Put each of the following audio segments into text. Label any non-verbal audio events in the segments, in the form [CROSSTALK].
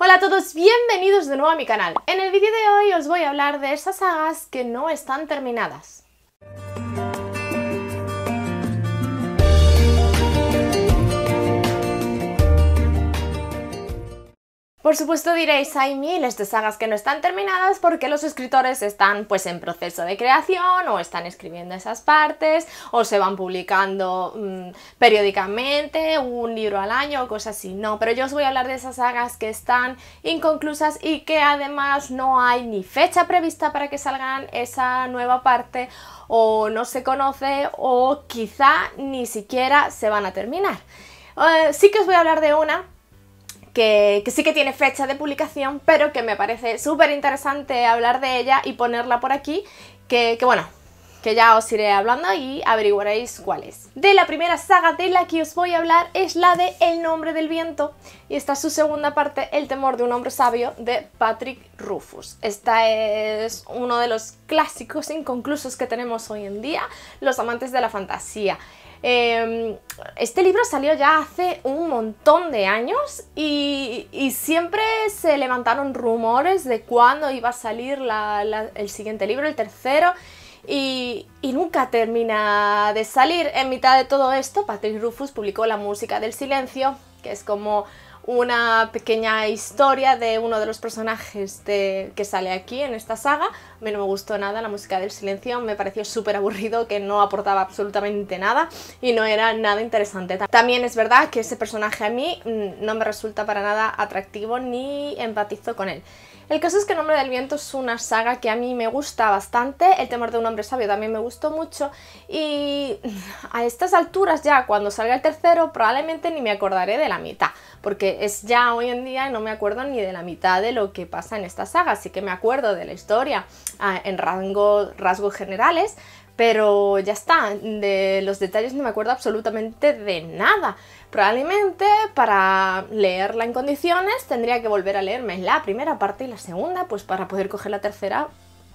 Hola a todos, bienvenidos de nuevo a mi canal. En el vídeo de hoy os voy a hablar de esas sagas que no están terminadas. Por supuesto diréis, hay miles de sagas que no están terminadas porque los escritores están pues en proceso de creación o están escribiendo esas partes o se van publicando mm, periódicamente un libro al año o cosas así. No, pero yo os voy a hablar de esas sagas que están inconclusas y que además no hay ni fecha prevista para que salgan esa nueva parte o no se conoce o quizá ni siquiera se van a terminar. Eh, sí que os voy a hablar de una que, sí que tiene fecha de publicación, pero que me parece súper interesante hablar de ella y ponerla por aquí, que bueno, que ya os iré hablando y averiguaréis cuál es. De la primera saga de la que os voy a hablar es la de El nombre del viento y esta es su segunda parte, El temor de un hombre sabio, de Patrick Rufus. Esta es uno de los clásicos inconclusos que tenemos hoy en día, los amantes de la fantasía. Em, este libro salió ya hace un montón de años y, siempre se levantaron rumores de cuándo iba a salir el siguiente libro, el tercero, y, nunca termina de salir. En mitad de todo esto, Patrick Rufus publicó La Música del Silencio, que es como una pequeña historia de uno de los personajes que sale aquí en esta saga. A mí no me gustó nada la música del silencio, me pareció súper aburrido, que no aportaba absolutamente nada y no era nada interesante. También es verdad que ese personaje a mí mm, no me resulta para nada atractivo ni empatizo con él. El caso es que El nombre del viento es una saga que a mí me gusta bastante, El temor de un hombre sabio también me gustó mucho y [LAUGHS] a estas alturas ya cuando salga el tercero probablemente ni me acordaré de la mitad, porque es ya hoy en día no me acuerdo ni de la mitad de lo que pasa en esta saga, así que me acuerdo de la historia ah, en rasgos generales, pero ya está, de los detalles no me acuerdo absolutamente de nada. Probablemente para leerla en condiciones tendría que volver a leerme la primera parte y la segunda, pues para poder coger la tercera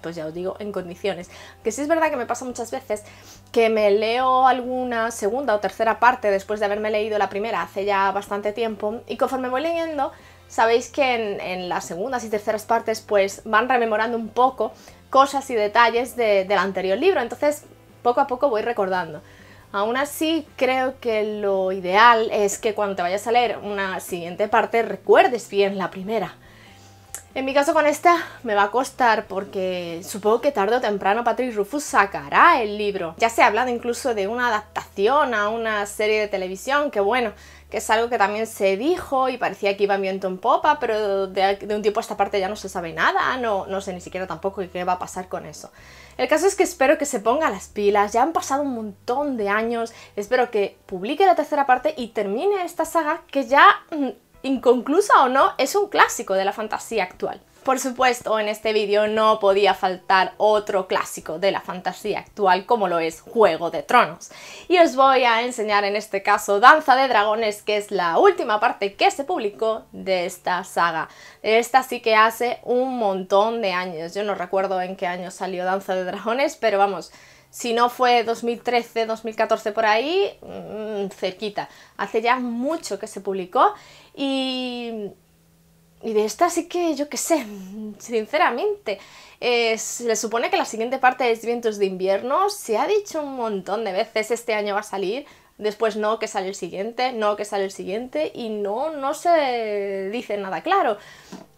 pues ya os digo, en condiciones. Que sí es verdad que me pasa muchas veces que me leo alguna segunda o tercera parte después de haberme leído la primera hace ya bastante tiempo y conforme voy leyendo, sabéis que en, las segundas y terceras partes pues van rememorando un poco cosas y detalles de, del anterior libro, entonces poco a poco voy recordando. Aún así, creo que lo ideal es que cuando te vayas a leer una siguiente parte recuerdes bien la primera. En mi caso con esta me va a costar porque supongo que tarde o temprano Patrick Rufus sacará el libro. Ya se ha hablado incluso de una adaptación a una serie de televisión, que bueno, que es algo que también se dijo y parecía que iba viento en popa, pero de, un tiempo a esta parte ya no se sabe nada, no, no sé ni siquiera tampoco qué va a pasar con eso. El caso es que espero que se ponga las pilas, ya han pasado un montón de años, espero que publique la tercera parte y termine esta saga que ya, mm, inconclusa o no, es un clásico de la fantasía actual. Por supuesto, en este vídeo no podía faltar otro clásico de la fantasía actual como lo es Juego de Tronos. Y os voy a enseñar en este caso Danza de Dragones, que es la última parte que se publicó de esta saga. Esta sí que hace un montón de años, yo no recuerdo en qué año salió Danza de Dragones, pero vamos, si no fue 2013, 2014 por ahí, mm, cerquita. Hace ya mucho que se publicó y y de esta sí que, yo qué sé, [LAUGHS] sinceramente, se supone que la siguiente parte es Vientos de invierno, se ha dicho un montón de veces, este año va a salir, después no, que sale el siguiente, no, que sale el siguiente, y no, no se dice nada claro.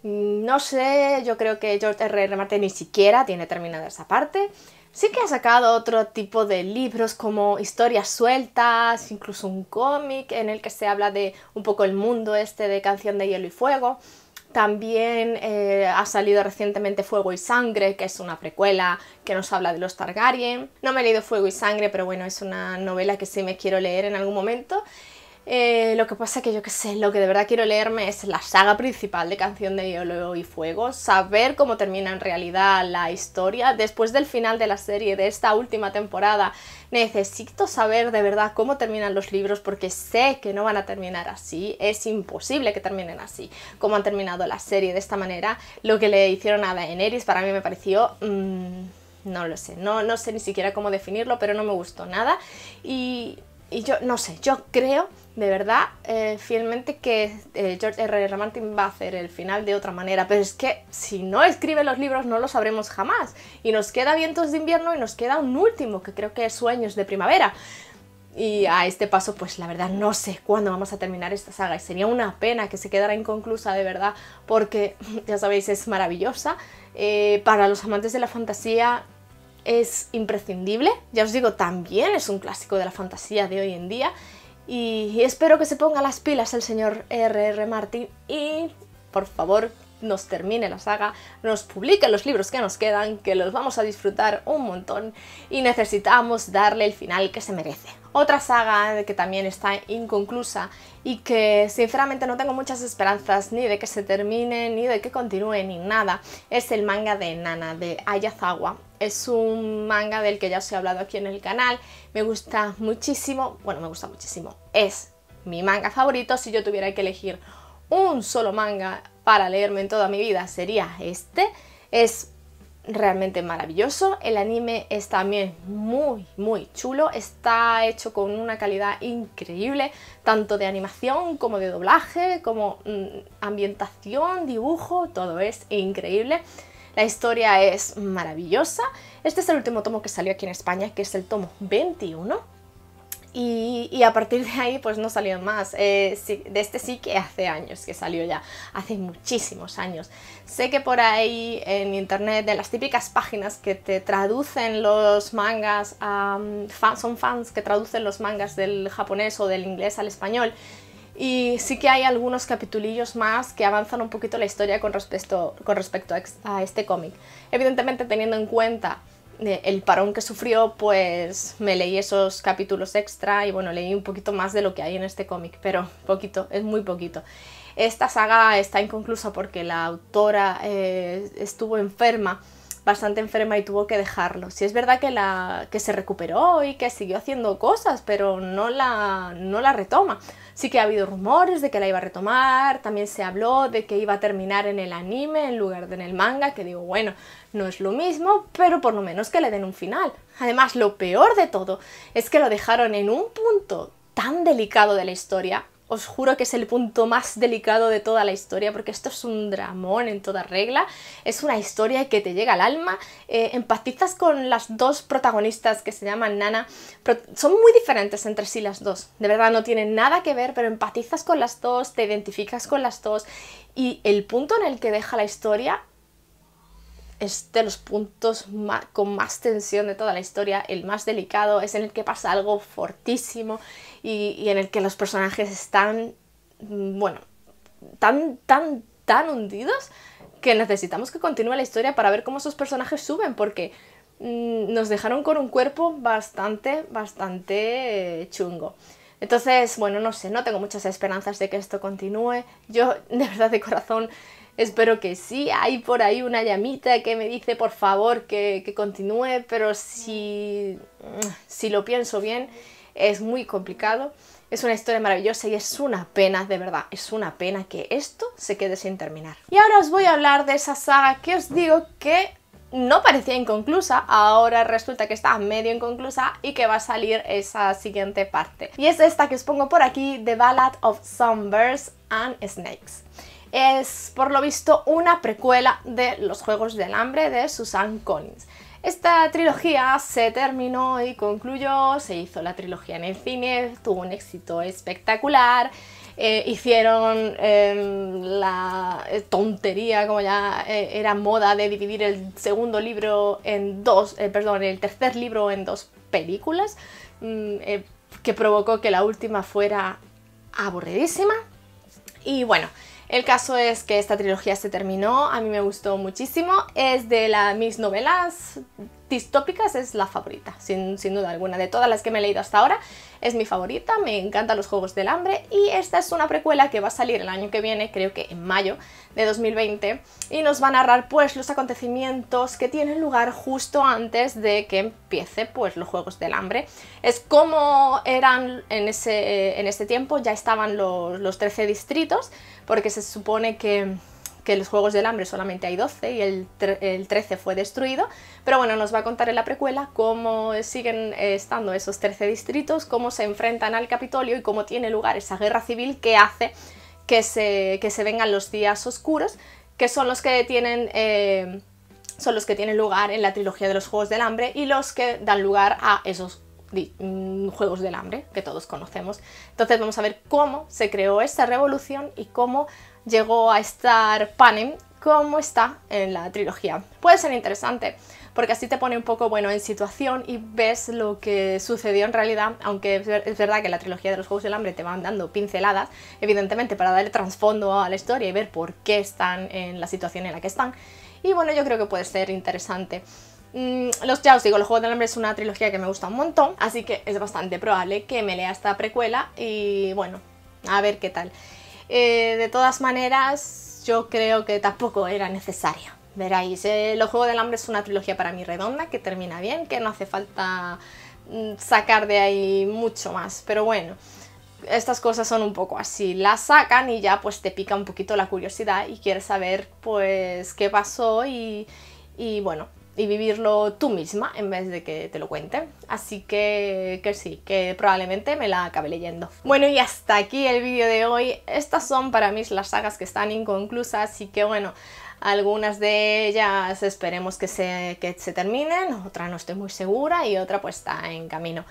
No sé, yo creo que George R. R. Martin ni siquiera tiene terminada esa parte. Sí que ha sacado otro tipo de libros como historias sueltas, incluso un cómic en el que se habla de un poco el mundo este de Canción de Hielo y Fuego. También eh, ha salido recientemente Fuego y Sangre, que es una precuela que nos habla de los Targaryen. No me he leído Fuego y Sangre, pero bueno, es una novela que sí me quiero leer en algún momento. Eh, lo que pasa que yo qué sé, lo que de verdad quiero leerme es la saga principal de Canción de Hielo y Fuego, saber cómo termina en realidad la historia. Después del final de la serie, de esta última temporada, necesito saber de verdad cómo terminan los libros porque sé que no van a terminar así, es imposible que terminen así, como han terminado la serie de esta manera. Lo que le hicieron a Daenerys para mí me pareció... Mm, no lo sé, no, no sé ni siquiera cómo definirlo, pero no me gustó nada. Y y yo no sé, yo creo de verdad eh, fielmente que eh, George R. R. Martin va a hacer el final de otra manera, pero es que si no escribe los libros no lo sabremos jamás. Y nos queda Vientos de invierno y nos queda un último, que creo que es Sueños de primavera. Y a este paso, pues la verdad no sé cuándo vamos a terminar esta saga y sería una pena que se quedara inconclusa de verdad porque, [LAUGHS] ya sabéis, es maravillosa. Eh, para los amantes de la fantasía es imprescindible, ya os digo, también es un clásico de la fantasía de hoy en día y espero que se ponga las pilas el señor R.R. Martin y, por favor, nos termine la saga, nos publiquen los libros que nos quedan, que los vamos a disfrutar un montón y necesitamos darle el final que se merece. Otra saga que también está inconclusa y que sinceramente no tengo muchas esperanzas ni de que se termine, ni de que continúe, ni nada, es el manga de Nana de Ayazawa. Es un manga del que ya os he hablado aquí en el canal, me gusta muchísimo, bueno, me gusta muchísimo, es mi manga favorito si yo tuviera que elegir un solo manga para leerme en toda mi vida sería este. Es realmente maravilloso. El anime es también muy, muy chulo. Está hecho con una calidad increíble, tanto de animación como de doblaje, como mm, ambientación, dibujo, todo es increíble. La historia es maravillosa. Este es el último tomo que salió aquí en España, que es el tomo 21. Y, a partir de ahí pues no salió más. Eh, de este sí que hace años que salió ya, hace muchísimos años. Sé que por ahí en internet, de las típicas páginas que te traducen los mangas, son fans que traducen los mangas del japonés o del inglés al español. Y sí que hay algunos capitulillos más que avanzan un poquito la historia con respecto, a este cómic. Evidentemente teniendo en cuenta el parón que sufrió, pues me leí esos capítulos extra y bueno, leí un poquito más de lo que hay en este cómic, pero poquito, es muy poquito. Esta saga está inconclusa porque la autora eh, estuvo enferma bastante enferma y tuvo que dejarlo. si es verdad que, la, que se recuperó y que siguió haciendo cosas, pero no la, no la retoma. Sí que ha habido rumores de que la iba a retomar, también se habló de que iba a terminar en el anime en lugar de en el manga, que digo, bueno, no es lo mismo, pero por lo menos que le den un final. Además, lo peor de todo es que lo dejaron en un punto tan delicado de la historia, os juro que es el punto más delicado de toda la historia, porque esto es un dramón en toda regla, es una historia que te llega al alma, eh, empatizas con las dos protagonistas que se llaman Nana, son muy diferentes entre sí las dos, de verdad no tienen nada que ver, pero empatizas con las dos, te identificas con las dos, y el punto en el que deja la historia es de los puntos con más tensión de toda la historia, el más delicado, es en el que pasa algo fortísimo y, en el que los personajes están, mm, bueno, tan, tan, tan hundidos que necesitamos que continúe la historia para ver cómo esos personajes suben, porque mm, nos dejaron con un cuerpo bastante, bastante chungo. Entonces, bueno, no sé, no tengo muchas esperanzas de que esto continúe. Yo, de verdad, de corazón, Espero que sí, hay por ahí una llamita que me dice por favor que, continúe, pero si, si lo pienso bien es muy complicado. Es una historia maravillosa y es una pena, de verdad, es una pena que esto se quede sin terminar. Y ahora os voy a hablar de esa saga que os digo que no parecía inconclusa, ahora resulta que está medio inconclusa y que va a salir esa siguiente parte. Y es esta que os pongo por aquí, The Ballad of Sunbursts and Snakes. Es, por lo visto, una precuela de Los Juegos del Hambre de Susan Collins. Esta trilogía se terminó y concluyó, se hizo la trilogía en el cine, tuvo un éxito espectacular, eh, hicieron em, la eh, tontería, como ya eh, era moda, de dividir el segundo libro en dos, perdón, el tercer libro en dos películas, mm, que provocó que la última fuera aburridísima. Y bueno, el caso es que esta trilogía se terminó, a mí me gustó muchísimo, es de las mis novelas distópicas es la favorita, sin, duda alguna. De todas las que me he leído hasta ahora, es mi favorita, me encantan los Juegos del Hambre y esta es una precuela que va a salir el año que viene, creo que en mayo de 2020, y nos va a narrar pues los acontecimientos que tienen lugar justo antes de que empiece pues los Juegos del Hambre. Es como eran en ese, eh, en tiempo, ya estaban los, los 13 distritos, porque se supone que en los Juegos del Hambre solamente hay 12 y el, 13 fue destruido, pero bueno, nos va a contar en la precuela cómo siguen estando esos 13 distritos, cómo se enfrentan al Capitolio y cómo tiene lugar esa guerra civil que hace que se, se vengan los días oscuros, que son los que tienen... Eh, son los que tienen lugar en la trilogía de los Juegos del Hambre y los que dan lugar a esos Mm, juegos del Hambre, que todos conocemos. Entonces vamos a ver cómo se creó esta revolución y cómo llegó a estar Panem cómo está en la trilogía. Puede ser interesante, porque así te pone un poco bueno en situación y ves lo que sucedió en realidad, aunque es verdad que la trilogía de los Juegos del Hambre te van dando pinceladas, evidentemente para darle trasfondo a la historia y ver por qué están en la situación en la que están. Y bueno, yo creo que puede ser interesante. Mm, los os digo, los Juegos del Hambre es una trilogía que me gusta un montón, así que es bastante probable que me lea esta precuela y bueno, a ver qué tal. Eh, de todas maneras, yo creo que tampoco era necesaria. Veréis, eh, Los Juegos del Hambre es una trilogía para mí redonda, que termina bien, que no hace falta mm, sacar de ahí mucho más, pero bueno estas cosas son un poco así, las sacan y ya pues te pica un poquito la curiosidad y quieres saber pues qué pasó y, y bueno, y vivirlo tú misma en vez de que te lo cuente. Así que, que sí, que probablemente me la acabe leyendo. Bueno, y hasta aquí el vídeo de hoy. Estas son para mí las sagas que están inconclusas y que bueno, algunas de ellas esperemos que se, que se terminen, otra no estoy muy segura y otra pues está en camino.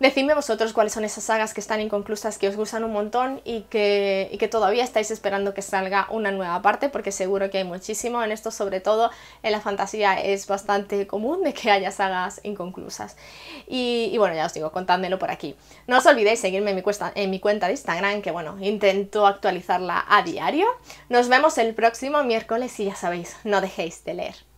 Decidme vosotros cuáles son esas sagas que están inconclusas, que os gustan un montón y que, que, todavía estáis esperando que salga una nueva parte, porque seguro que hay muchísimo. En esto, sobre todo, en la fantasía es bastante común de que haya sagas inconclusas. Y, bueno, ya os digo, contádmelo por aquí. No os olvidéis seguirme en mi, en mi cuenta de Instagram, que bueno, intento actualizarla a diario. Nos vemos el próximo miércoles y ya sabéis, no dejéis de leer.